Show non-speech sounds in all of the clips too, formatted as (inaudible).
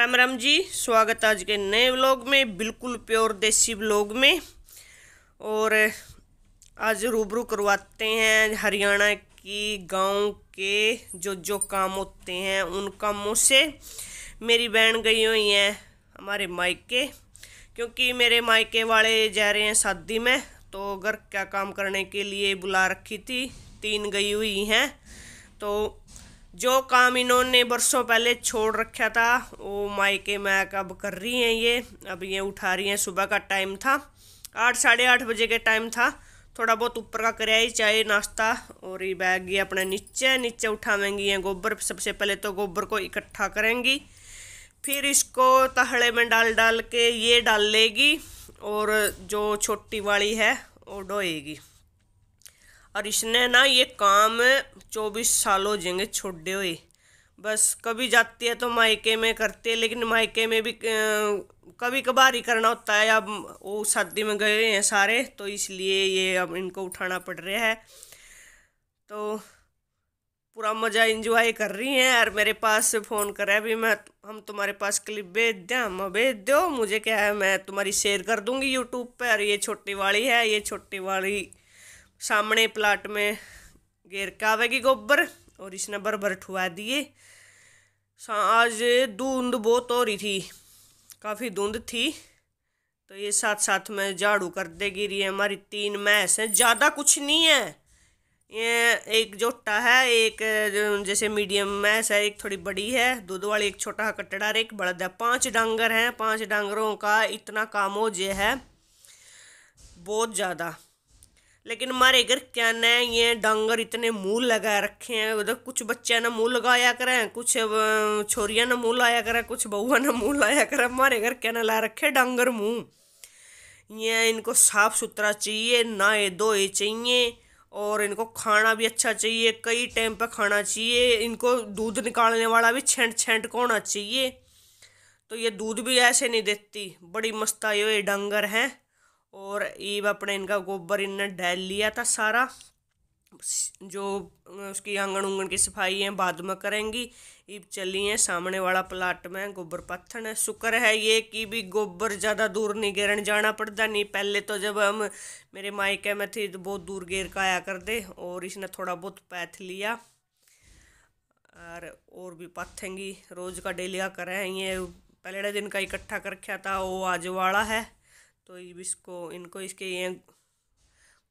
राम राम जी स्वागत आज के नए व्लॉग में बिल्कुल प्योर देसी व्लॉग में और आज रूबरू करवाते हैं हरियाणा की गांव के जो जो काम होते हैं उन कामों से मेरी बहन गई हुई हैं हमारे मायके क्योंकि मेरे मायके वाले जा रहे हैं शादी में तो घर का काम करने के लिए बुला रखी थी तीन गई हुई हैं तो जो काम इन्होंने बरसों पहले छोड़ रखा था वो मायके मैक अब कर रही हैं ये अब ये उठा रही हैं सुबह का टाइम था आठ साढ़े आठ बजे के टाइम था थोड़ा बहुत ऊपर का कराया ही चाय नाश्ता और ये बैग ये अपने नीचे नीचे उठावेंगी ये गोबर सबसे पहले तो गोबर को इकट्ठा करेंगी फिर इसको तहड़े में डाल डाल के ये डाल लेगी और जो छोटी वाली है वो डोएगी और इसने ना ये काम चौबीस साल हो जाएंगे छोड़े हुए बस कभी जाती है तो मायके में करती है लेकिन मायके में भी कभी कभार ही करना होता है अब वो शादी में गए हैं सारे तो इसलिए ये अब इनको उठाना पड़ रहा है तो पूरा मज़ा इंजॉय कर रही हैं और मेरे पास से फ़ोन करा भी मैं हम तुम्हारे पास क्लिप भेज दें हम भेज दो मुझे क्या है मैं तुम्हारी शेयर कर दूंगी यूट्यूब पर और ये छोटी वाली है ये छोटी वाली सामने प्लाट में गेर के आवेगी गोबर और इसने भर ठुआ दिए आज धुंध बहुत हो रही थी काफ़ी धुंध थी तो ये साथ साथ में झाड़ू कर देगी रही है हमारी तीन मैस हैं ज़्यादा कुछ नहीं है ये एक जोटा है एक जैसे मीडियम मैस है एक थोड़ी बड़ी है दूध वाली एक छोटा कटड़ा एक बड़द है पांच डांगर हैं पांच डांगरों का इतना काम हो जे है बहुत ज़्यादा लेकिन हमारे घर क्या ना ये डांगर इतने मुँह लगा रखे हैं उधर कुछ बच्चे ना मुँह लगाया करें कुछ छोरिया ना मुँह लाया करें कुछ बहुआ ना मुँह लाया करें हमारे घर क्या ना ला रखे डांगर मुँह ये इनको साफ सुथरा चाहिए नहाए धोए चाहिए और इनको खाना भी अच्छा चाहिए कई टाइम पर खाना चाहिए इनको दूध निकालने वाला भी छेंट छेंट को होना चाहिए तो ये दूध भी ऐसे नहीं देती बड़ी मस्त आई हुई डांगर हैं और ईब अपने इनका गोबर इनने डाल लिया था सारा जो उसकी आंगन उंगन की सफाई है बाद में करेंगी ईब चली है सामने वाला प्लाट में गोबर पत्थर है शुक्र है ये कि भी गोबर ज़्यादा दूर नहीं गेरन जाना पड़ता नहीं पहले तो जब हम मेरे मायके में थे तो बहुत दूर गेर का आया कर दे और इसने थोड़ा बहुत पैथ लिया और और भी पत्थेंगी रोज़ का डेलिया करें ये पहले दिन का इकट्ठा कर रखा था वो आज वाला है तो इसको इनको इसके ये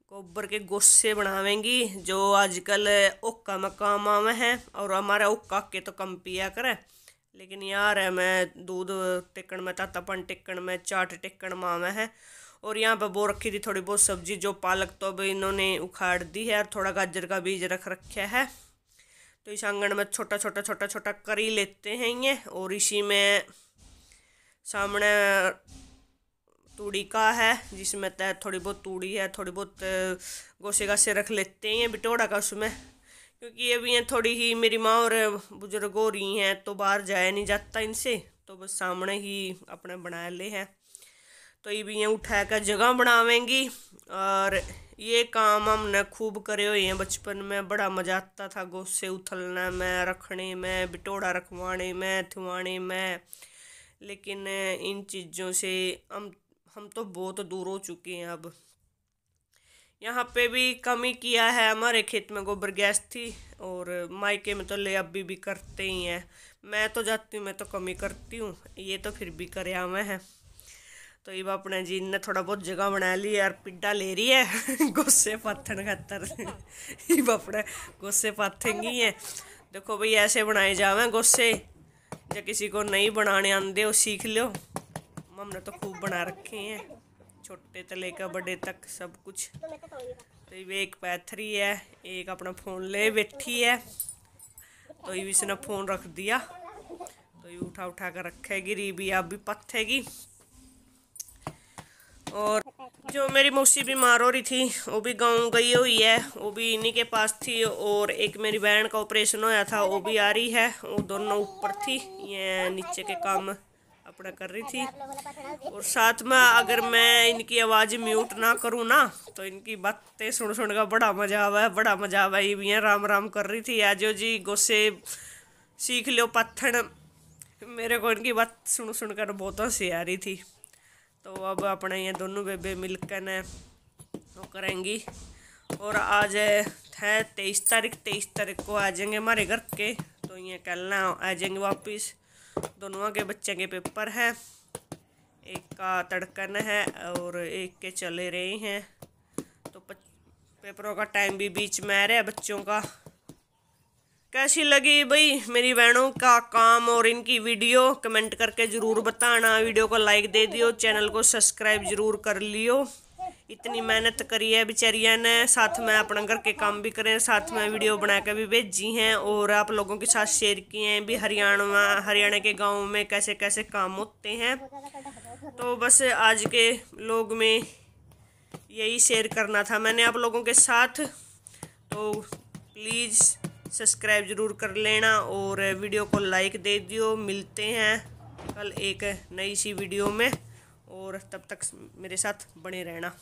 गोबर के गुस्से बनावेंगी जो आजकल ओक्का मक्का काम है और हमारा ओक्का के तो कम पिया करे लेकिन यार है मैं दूध टिकन में तातापन टिकन में चाट टिकन में है और यहाँ पर बो रखी थी थोड़ी बहुत सब्जी जो पालक तो भी इन्होंने उखाड़ दी है और थोड़ा गाजर का बीज रख रखा है तो इस आंगन में छोटा छोटा छोटा छोटा करी लेते हैं ये और इसी में सामने तूड़ी का है जिसमें तय थोड़ी बहुत तूड़ी है थोड़ी बहुत गोसे गासे रख लेते हैं बिटोड़ा का उसमें क्योंकि ये भी हैं थोड़ी ही मेरी माँ और बुजुर्ग हो रही हैं तो बाहर जाया नहीं जाता इनसे तो बस सामने ही अपने बना ले हैं तो ये भी हैं उठा कर जगह बनावेंगी और ये काम हमने खूब करे हुए हैं बचपन में बड़ा मज़ा आता था गोसे उथलने में रखने में बिटोड़ा रखवाने में थुवाने में लेकिन इन चीज़ों से हम हम तो बहुत दूर हो चुके हैं अब यहाँ पे भी कमी किया है हमारे खेत में गोबर गैस थी और मायके में तो ले अभी भी करते ही हैं मैं तो जाती हूँ मैं तो कमी करती हूँ ये तो फिर भी कर मैं है तो ये अपने जी ने थोड़ा बहुत जगह बना ली और पिड्डा ले रही है (laughs) गुस्से पाथन खातर (laughs) ये अपने गुस्से पाथेंगी है देखो भाई ऐसे बनाए जावे गुस्से या किसी को नहीं बनाने आंदे हो सीख लो हमने तो खूब बना रखे हैं छोटे तो लेकर बड़े तक सब कुछ तो ये एक पैथरी है एक अपना फ़ोन ले बैठी है तो ये इसने फ़ोन रख दिया तो ये उठा उठा कर रखेगी रीबी आप भी पत्थेगी और जो मेरी मौसी बीमार हो रही थी वो भी गाँव गई हुई है वो भी इन्हीं के पास थी और एक मेरी बहन का ऑपरेशन होया था वो भी आ रही है वो दोनों ऊपर थी ये नीचे के काम अपना कर रही थी और साथ में अगर मैं इनकी आवाज़ म्यूट ना करूँ ना तो इनकी बातें सुन सुन का बड़ा मज़ा आवा है बड़ा मज़ा आवा ये भी राम राम कर रही थी आज जी गुस्से सीख लियो पत्थर मेरे को इनकी बात सुन सुन कर बहुत हंसी आ रही थी तो अब अपने ये दोनों बेबे मिलकर ने वो करेंगी और आज है तेईस तारीख तेईस तारीख को आ जाएंगे हमारे घर के तो ये कल ना आ जाएंगे वापिस दोनों के बच्चे के पेपर हैं एक का तड़कन है और एक के चले रहे हैं तो पेपरों का टाइम भी बीच में आ रहा है बच्चों का कैसी लगी भाई मेरी बहनों का काम और इनकी वीडियो कमेंट करके ज़रूर बताना वीडियो को लाइक दे दियो चैनल को सब्सक्राइब ज़रूर कर लियो इतनी मेहनत करी है बेचारिया ने साथ में अपना घर के काम भी करें साथ में वीडियो बना के भी भेजी हैं और आप लोगों के साथ शेयर किए हैं भी हरियाणा हरियाणा के गाँव में कैसे कैसे काम होते हैं तो बस आज के लोग में यही शेयर करना था मैंने आप लोगों के साथ तो प्लीज़ सब्सक्राइब ज़रूर कर लेना और वीडियो को लाइक दे दियो मिलते हैं कल एक नई सी वीडियो में और तब तक मेरे साथ बने रहना